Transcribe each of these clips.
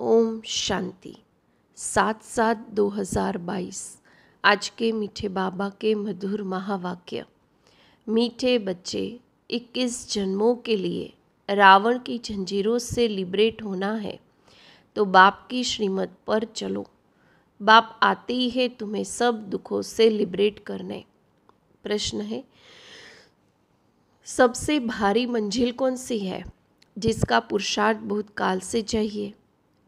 ओम शांति सात सात दो हजार बाईस आज के मीठे बाबा के मधुर महावाक्य मीठे बच्चे इक्कीस जन्मों के लिए रावण की झंझीरों से लिबरेट होना है तो बाप की श्रीमत पर चलो बाप आते ही है तुम्हें सब दुखों से लिबरेट करने प्रश्न है सबसे भारी मंजिल कौन सी है जिसका पुरुषार्थ बहुत काल से चाहिए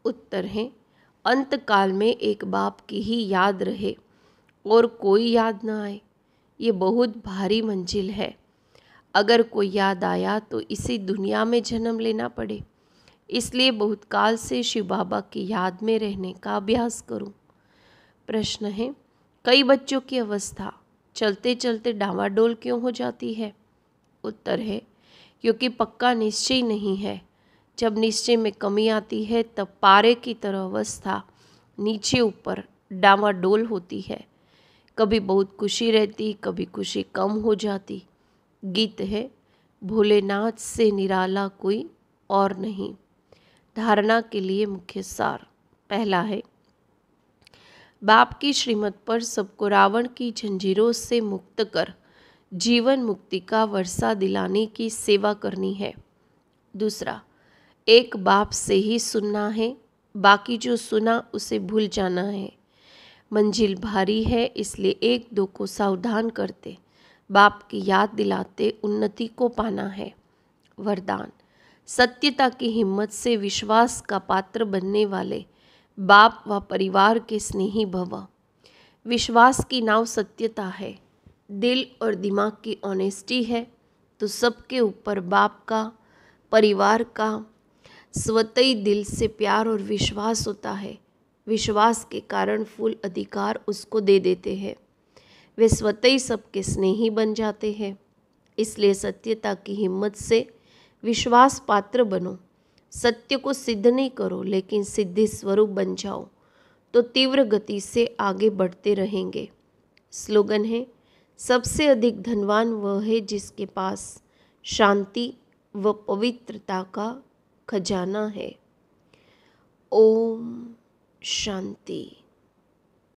उत्तर हैं अंतकाल में एक बाप की ही याद रहे और कोई याद ना आए ये बहुत भारी मंजिल है अगर कोई याद आया तो इसी दुनिया में जन्म लेना पड़े इसलिए बहुत काल से शिव बाबा की याद में रहने का अभ्यास करूं। प्रश्न है कई बच्चों की अवस्था चलते चलते डावाडोल क्यों हो जाती है उत्तर है क्योंकि पक्का निश्चय नहीं है जब निश्चय में कमी आती है तब पारे की तरह अवस्था नीचे ऊपर डामाडोल होती है कभी बहुत खुशी रहती कभी खुशी कम हो जाती गीत है भोलेनाथ से निराला कोई और नहीं धारणा के लिए मुख्य सार पहला है बाप की श्रीमत पर सबको रावण की झंझीरों से मुक्त कर जीवन मुक्ति का वर्षा दिलाने की सेवा करनी है दूसरा एक बाप से ही सुनना है बाकी जो सुना उसे भूल जाना है मंजिल भारी है इसलिए एक दो को सावधान करते बाप की याद दिलाते उन्नति को पाना है वरदान सत्यता की हिम्मत से विश्वास का पात्र बनने वाले बाप व परिवार के स्नेही भव विश्वास की नाव सत्यता है दिल और दिमाग की ऑनेस्टी है तो सबके ऊपर बाप का परिवार का स्वतई दिल से प्यार और विश्वास होता है विश्वास के कारण फूल अधिकार उसको दे देते हैं वे स्वतई सबके स्नेही बन जाते हैं इसलिए सत्यता की हिम्मत से विश्वास पात्र बनो सत्य को सिद्ध नहीं करो लेकिन सिद्धि स्वरूप बन जाओ तो तीव्र गति से आगे बढ़ते रहेंगे स्लोगन है सबसे अधिक धनवान वह है जिसके पास शांति व पवित्रता का खजाना है ओम शांति